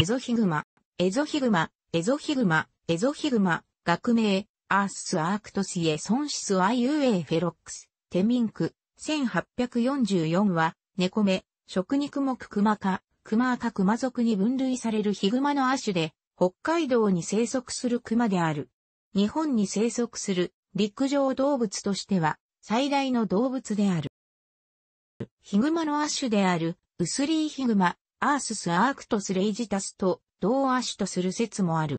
エゾヒグマ、エゾヒグマ、エゾヒグマ、エゾヒグマ、学名、アースアークトス・エソンシス IUA フェロックス、テミンク、1844は、猫目、食肉目クマ科、クマ赤クマに分類されるヒグマの亜種で、北海道に生息するクマである。日本に生息する陸上動物としては最大の動物である。ヒグマの亜種であるウスリーヒグマ、アースス・アークトス・レイジタスと同亜種とする説もある。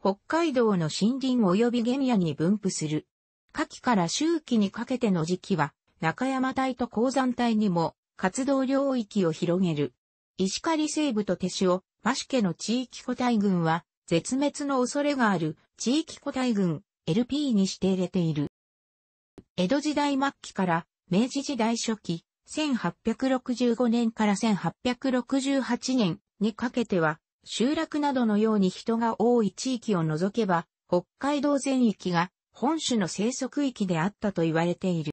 北海道の森林及び原野に分布する。夏季から秋季にかけての時期は、中山帯と鉱山帯にも活動領域を広げる。石狩西部と手塩、マシケの地域個体群は、絶滅の恐れがある地域個体群 LP に指定れている。江戸時代末期から明治時代初期、1865年から1868年にかけては、集落などのように人が多い地域を除けば、北海道全域が本種の生息域であったと言われている。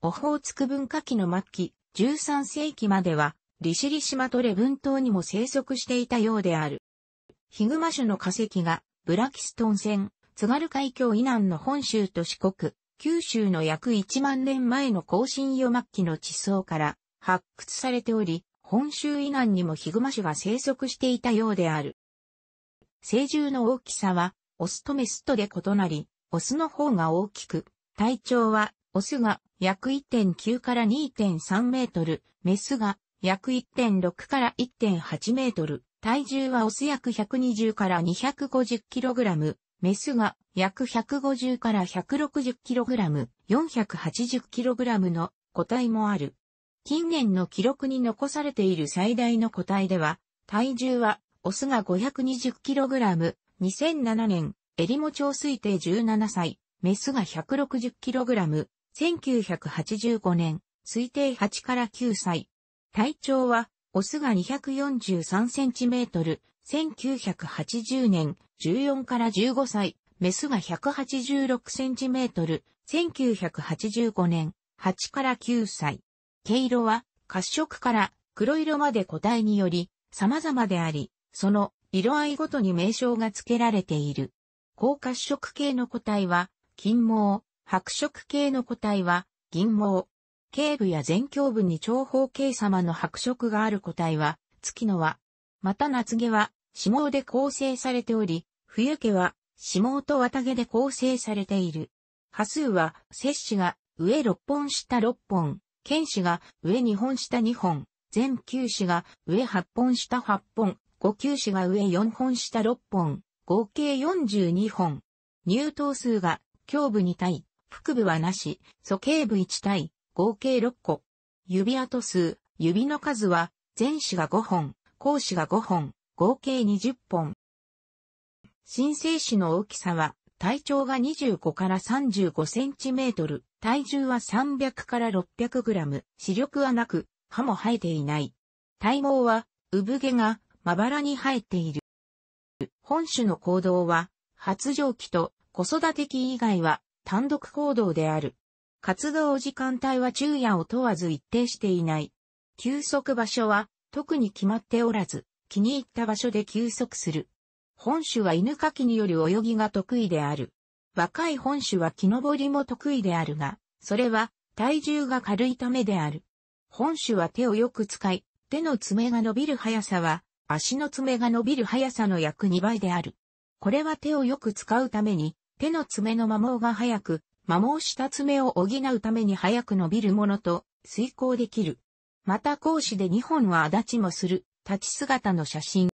オホーツク文化期の末期、13世紀までは、利尻島とレブン島にも生息していたようである。ヒグマ種の化石が、ブラキストン線、津軽海峡以南の本州と四国、九州の約1万年前の更新余末期の地層から発掘されており、本州以南にもヒグマ種が生息していたようである。成獣の大きさは、オスとメスとで異なり、オスの方が大きく、体長は、オスが約1.9から2.3メートル、メスが約1.6から1.8メートル、体重はオス約120から250キログラム、メスが約150から 160kg、480kg の個体もある。近年の記録に残されている最大の個体では、体重はオスが 520kg、2007年、エリモ町推定17歳、メスが 160kg、1985年、推定8から9歳。体長は、オスが 243cm、1980年、14から15歳、メスが186センチメートル、1985年、8から9歳。毛色は、褐色から黒色まで個体により、様々であり、その色合いごとに名称が付けられている。高褐色系の個体は、金毛、白色系の個体は、銀毛。頸部や前胸部に長方形様の白色がある個体は、月のは、また夏毛は、脂毛で構成されており、冬毛は脂毛と綿毛で構成されている。波数は、摂氏が上6本下6本、剣氏が上2本下2本、全球氏が上8本下8本、五球氏が上4本下6本、合計42本。入頭数が、胸部2体、腹部はなし、素形部1体、合計6個。指跡数、指の数は、全氏が5本、甲子が5本、合計20本。新生子の大きさは、体長が25から35センチメートル、体重は300から600グラム、視力はなく、歯も生えていない。体毛は、産毛が、まばらに生えている。本種の行動は、発情期と子育て期以外は単独行動である。活動時間帯は昼夜を問わず一定していない。休息場所は特に決まっておらず、気に入った場所で休息する。本種は犬かきによる泳ぎが得意である。若い本種は木登りも得意であるが、それは体重が軽いためである。本種は手をよく使い、手の爪が伸びる速さは、足の爪が伸びる速さの約2倍である。これは手をよく使うために、手の爪の摩耗が早く、摩耗した爪を補うために早く伸びるものと、遂行できる。また講師で2本は足立もする、立ち姿の写真。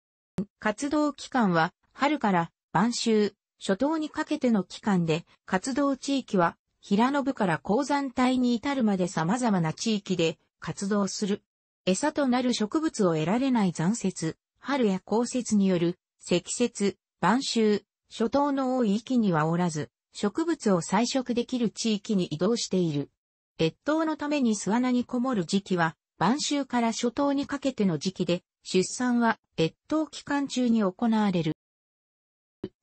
活動期間は、春から晩秋、初冬にかけての期間で、活動地域は、平野部から鉱山帯に至るまで様々な地域で活動する。餌となる植物を得られない残雪、春や降雪による積雪、晩秋、初冬の多い域にはおらず、植物を採食できる地域に移動している。越冬のために巣穴にこもる時期は、晩秋から初冬にかけての時期で、出産は越冬期間中に行われる。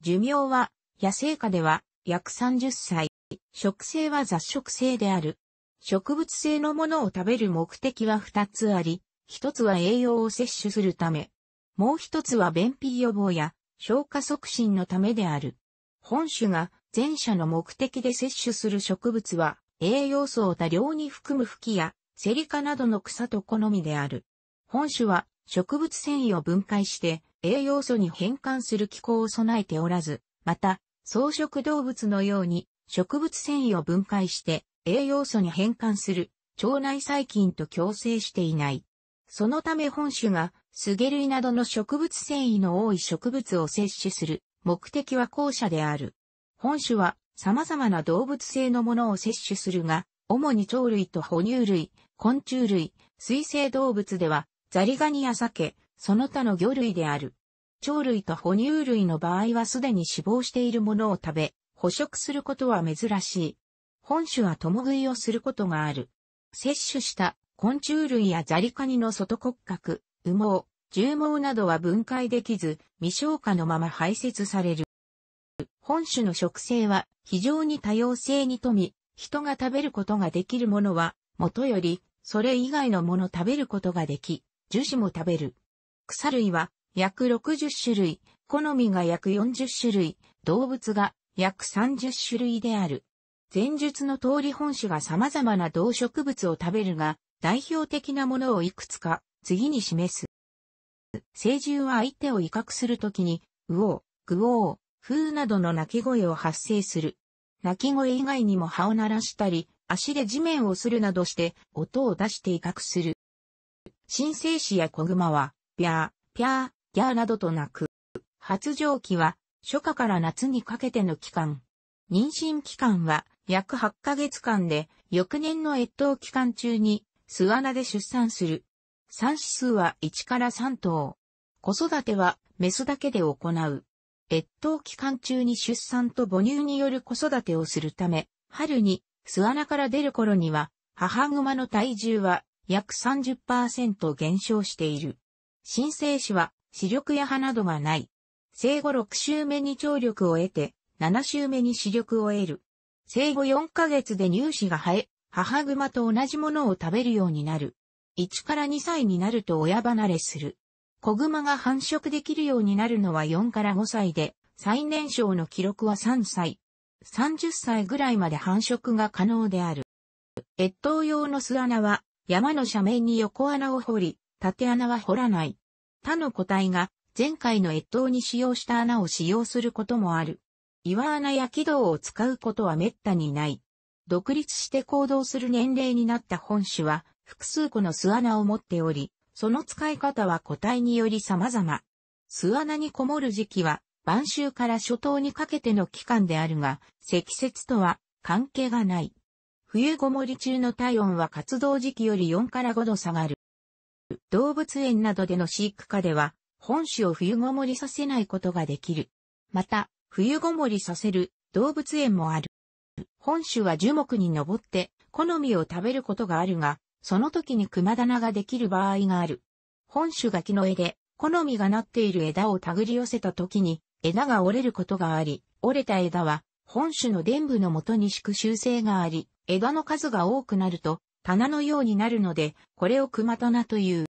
寿命は、野生下では約30歳、食性は雑食性である。植物性のものを食べる目的は2つあり、1つは栄養を摂取するため、もう1つは便秘予防や消化促進のためである。本種が前者の目的で摂取する植物は栄養素を多量に含むきやセリカなどの草と好みである。本種は植物繊維を分解して栄養素に変換する機構を備えておらず、また、草食動物のように植物繊維を分解して栄養素に変換する腸内細菌と共生していない。そのため本種がスゲ類などの植物繊維の多い植物を摂取する目的は後者である。本種は様々な動物性のものを摂取するが、主に鳥類と哺乳類、昆虫類、水生動物では、ザリガニや鮭、その他の魚類である。鳥類と哺乳類の場合はすでに死亡しているものを食べ、捕食することは珍しい。本種は共食いをすることがある。摂取した昆虫類やザリカニの外骨格、羽毛、重毛などは分解できず、未消化のまま排泄される。本種の食性は非常に多様性に富み、人が食べることができるものはもとより、それ以外のもの食べることができ、樹脂も食べる。草類は約60種類、好みが約40種類、動物が約30種類である。前述の通り本種が様々な動植物を食べるが、代表的なものをいくつか、次に示す。成獣は相手を威嚇するときに、うおう、ぐおう、ふうなどの鳴き声を発生する。鳴き声以外にも葉を鳴らしたり、足で地面をするなどして音を出して威嚇する。新生子や子熊は、ぴゃー、ぴゃー、ギャーなどと鳴く。発情期は、初夏から夏にかけての期間。妊娠期間は、約8ヶ月間で、翌年の越冬期間中に、巣穴で出産する。産子数は1から3頭。子育ては、メスだけで行う。越冬期間中に出産と母乳による子育てをするため、春に巣穴から出る頃には、母熊の体重は約30%減少している。新生種は視力や歯などがない。生後6週目に聴力を得て、7週目に視力を得る。生後4ヶ月で乳歯が生え、母熊と同じものを食べるようになる。1から2歳になると親離れする。子熊が繁殖できるようになるのは4から5歳で、最年少の記録は3歳。30歳ぐらいまで繁殖が可能である。越冬用の巣穴は、山の斜面に横穴を掘り、縦穴は掘らない。他の個体が前回の越冬に使用した穴を使用することもある。岩穴や軌道を使うことは滅多にない。独立して行動する年齢になった本種は複数個の巣穴を持っており、その使い方は個体により様々。巣穴にこもる時期は晩秋から初冬にかけての期間であるが、積雪とは関係がない。冬ごもり中の体温は活動時期より4から5度下がる。動物園などでの飼育下では、本種を冬ごもりさせないことができる。また、冬ごもりさせる動物園もある。本種は樹木に登って好みを食べることがあるが、その時に熊棚ができる場合がある。本種が木の枝で好みがなっている枝を手繰り寄せた時に枝が折れることがあり、折れた枝は本種の伝部のもとに敷く習性があり、枝の数が多くなると棚のようになるので、これを熊棚という。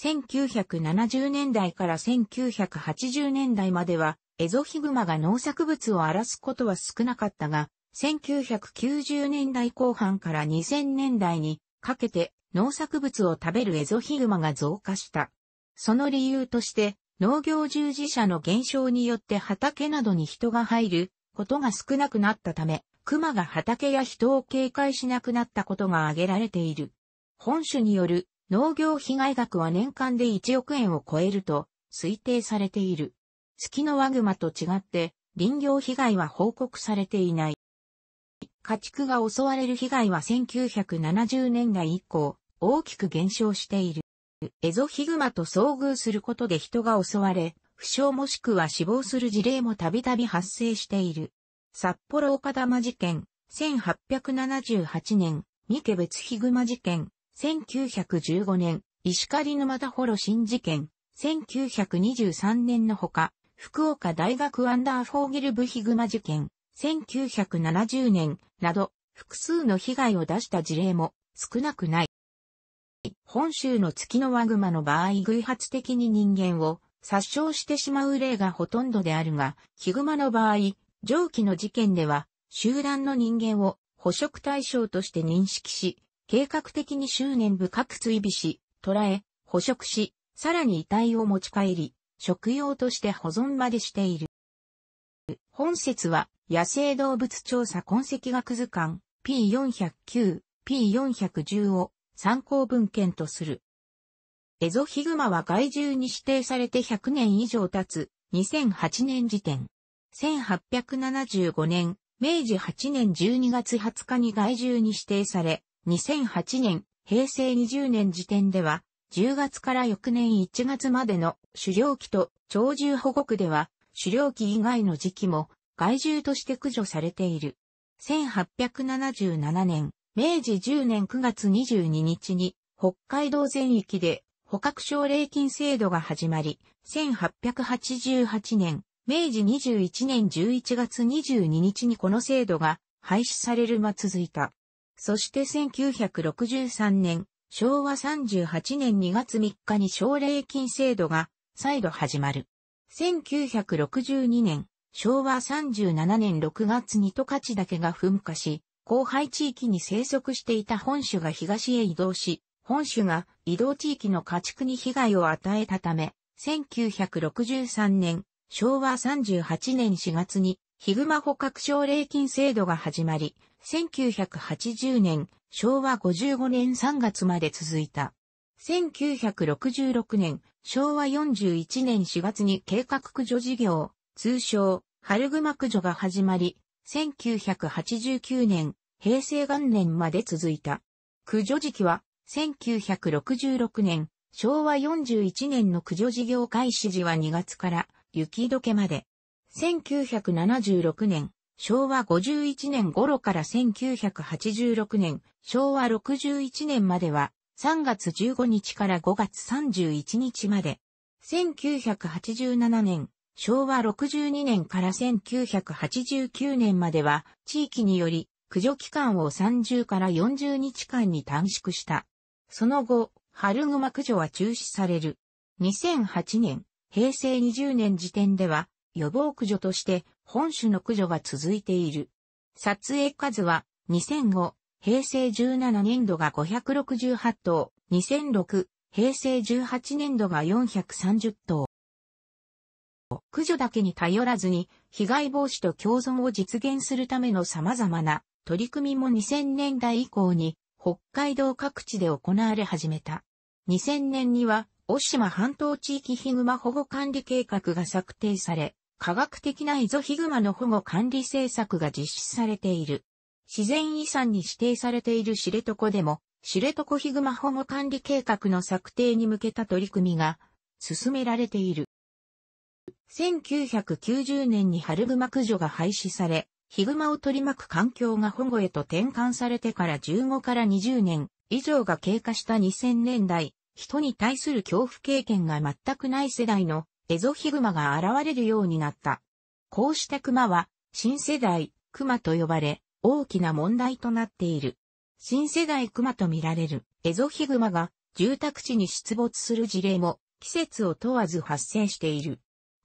1970年代から1980年代までは、エゾヒグマが農作物を荒らすことは少なかったが、1990年代後半から2000年代にかけて農作物を食べるエゾヒグマが増加した。その理由として、農業従事者の減少によって畑などに人が入ることが少なくなったため、熊が畑や人を警戒しなくなったことが挙げられている。本種による農業被害額は年間で1億円を超えると推定されている。月キノワグマと違って林業被害は報告されていない。家畜が襲われる被害は1970年代以降大きく減少している。エゾヒグマと遭遇することで人が襲われ、負傷もしくは死亡する事例もたびたび発生している。札幌岡玉事件、1878年、三毛別ヒグマ事件、1915年、石狩沼田幌新事件、1923年のほか、福岡大学アンダーフォーギルブヒグマ事件、1970年など、複数の被害を出した事例も少なくない。本州の月のワグマの場合偶発的に人間を殺傷してしまう例がほとんどであるが、ヒグマの場合、上記の事件では、集団の人間を捕食対象として認識し、計画的に執念深く追尾し、捕らえ、捕食し、さらに遺体を持ち帰り、食用として保存までしている。本説は、野生動物調査痕跡学図鑑 P409、P410 を参考文献とする。エゾヒグマは害獣に指定されて100年以上経つ2008年時点。1875年、明治8年12月20日に害獣に指定され、2008年、平成20年時点では、10月から翌年1月までの狩猟期と鳥獣保護区では、狩猟期以外の時期も害獣として駆除されている。1877年、明治10年9月22日に北海道全域で捕獲奨励金制度が始まり、1888年、明治21年11月22日にこの制度が廃止されるま続いた。そして1963年、昭和38年2月3日に奨励金制度が再度始まる。1962年、昭和37年6月に十勝岳が噴火し、荒廃地域に生息していた本種が東へ移動し、本種が移動地域の家畜に被害を与えたため、1963年、昭和38年4月に、ヒグマ捕獲奨励金制度が始まり、1980年、昭和55年3月まで続いた。1966年、昭和41年4月に計画駆除事業、通称、春熊駆除が始まり、1989年、平成元年まで続いた。駆除時期は、1966年、昭和41年の駆除事業開始時は2月から雪解けまで。1976年、昭和51年頃から1986年、昭和61年までは3月15日から5月31日まで。1987年、昭和62年から1989年までは、地域により、駆除期間を30から40日間に短縮した。その後、春熊駆除は中止される。2008年、平成20年時点では、予防駆除として本種の駆除が続いている。撮影数は2005、平成17年度が568頭、2006、平成18年度が430頭。駆除だけに頼らずに、被害防止と共存を実現するための様々な取り組みも2000年代以降に北海道各地で行われ始めた。2000年には、大島半島地域ヒグマ保護管理計画が策定され、科学的なイゾヒグマの保護管理政策が実施されている。自然遺産に指定されている知床でも、知床ヒグマ保護管理計画の策定に向けた取り組みが進められている。1990年に春熊駆除が廃止され、ヒグマを取り巻く環境が保護へと転換されてから15から20年以上が経過した2000年代、人に対する恐怖経験が全くない世代のエゾヒグマが現れるようになった。こうした熊は新世代熊と呼ばれ大きな問題となっている。新世代熊と見られるエゾヒグマが住宅地に出没する事例も季節を問わず発生している。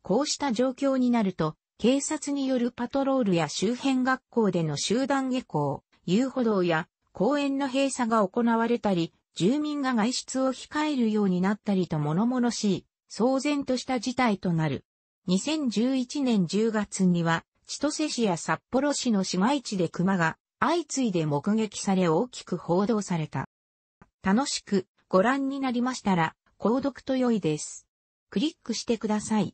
こうした状況になると、警察によるパトロールや周辺学校での集団下校、遊歩道や公園の閉鎖が行われたり、住民が外出を控えるようになったりと物々しい、騒然とした事態となる。2011年10月には、千歳市や札幌市の市街地で熊が相次いで目撃され大きく報道された。楽しくご覧になりましたら、購読と良いです。クリックしてください。